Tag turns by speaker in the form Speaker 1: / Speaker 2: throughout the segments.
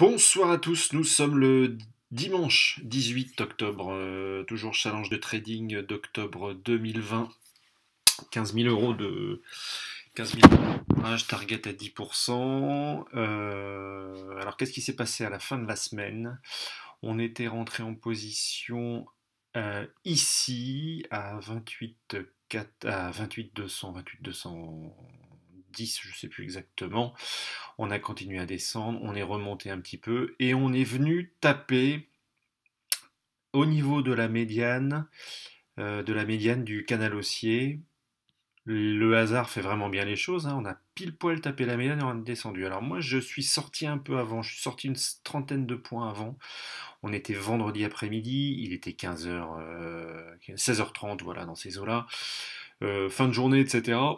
Speaker 1: Bonsoir à tous, nous sommes le dimanche 18 octobre, euh, toujours challenge de trading d'octobre 2020. 15 000 euros de 15 000 target à 10%. Euh, alors qu'est-ce qui s'est passé à la fin de la semaine On était rentré en position euh, ici à 28 4, à 28 200, 28 210, je ne sais plus exactement. On a continué à descendre, on est remonté un petit peu et on est venu taper au niveau de la médiane, euh, de la médiane du canal haussier. Le hasard fait vraiment bien les choses. Hein. On a pile poil tapé la médiane et on est descendu. Alors moi, je suis sorti un peu avant. Je suis sorti une trentaine de points avant. On était vendredi après-midi. Il était 15h, euh, 16h30, voilà, dans ces eaux-là. Euh, fin de journée, etc.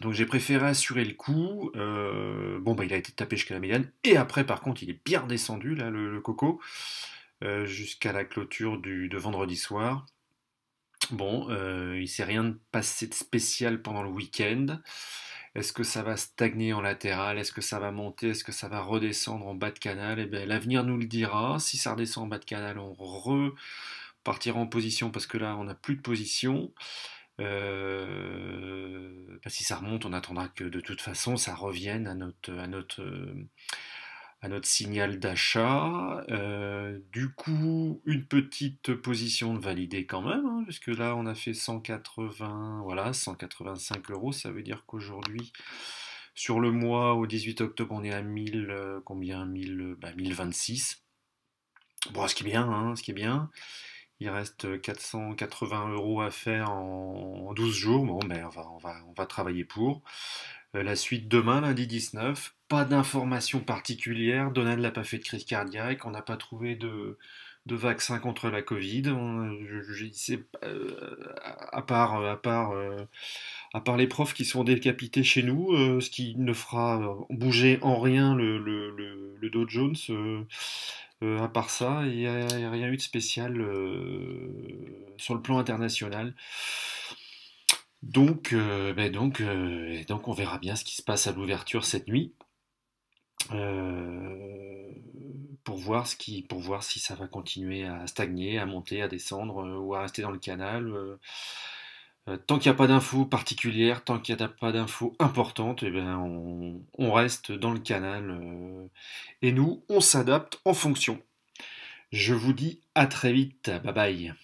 Speaker 1: Donc j'ai préféré assurer le coup. Euh, bon, bah, il a été tapé jusqu'à la médiane. Et après, par contre, il est bien descendu, là, le, coco, euh, jusqu'à la clôture de vendredi soir. Bon, euh, il ne s'est rien passé de spécial pendant le week-end. Est-ce que ça va stagner en latéral Est-ce que ça va monter Est-ce que ça va redescendre en bas de canal Eh bien, l'avenir nous le dira. Si ça redescend en bas de canal, on repartira en position parce que là, on n'a plus de position. Euh, si ça remonte, on attendra que de toute façon ça revienne à notre, à notre, euh, à notre signal d'achat. Euh, du coup, une petite position de valider quand même, hein, puisque là on a fait 180, voilà, 185 euros. Ça veut dire qu'aujourd'hui, sur le mois au 18 octobre, on est à 1000, combien 1000, 1026. Bah, bon, ce qui est bien, hein, ce qui est bien. Il reste 480 euh, euros à faire en 12 jours. Bon, ben, on va, on va, travailler pour. Euh, la suite demain, lundi 19. Pas d'informations particulières. Donald n'a pas fait de crise cardiaque. On n'a pas trouvé de, de vaccin contre la Covid. Euh, à part, à part, à part les profs qui sont décapités chez nous, ce qui ne fera bouger en rien le, le, le, le Dow Jones. Euh, à part ça, il n'y a, rien eu de spécial euh, sur le plan international. Donc, euh, ben donc, donc, on verra bien ce qui se passe à l'ouverture cette nuit pour voir ce qui, pour voir si ça va continuer à stagner, à monter, à descendre ou à rester dans le canal. Euh, tant qu'il n'y a pas d'infos particulières, tant qu'il n'y a pas d'infos importantes, eh bien on, reste dans le canal euh, et nous, on s'adapte en fonction. Je vous dis à très vite, bye bye.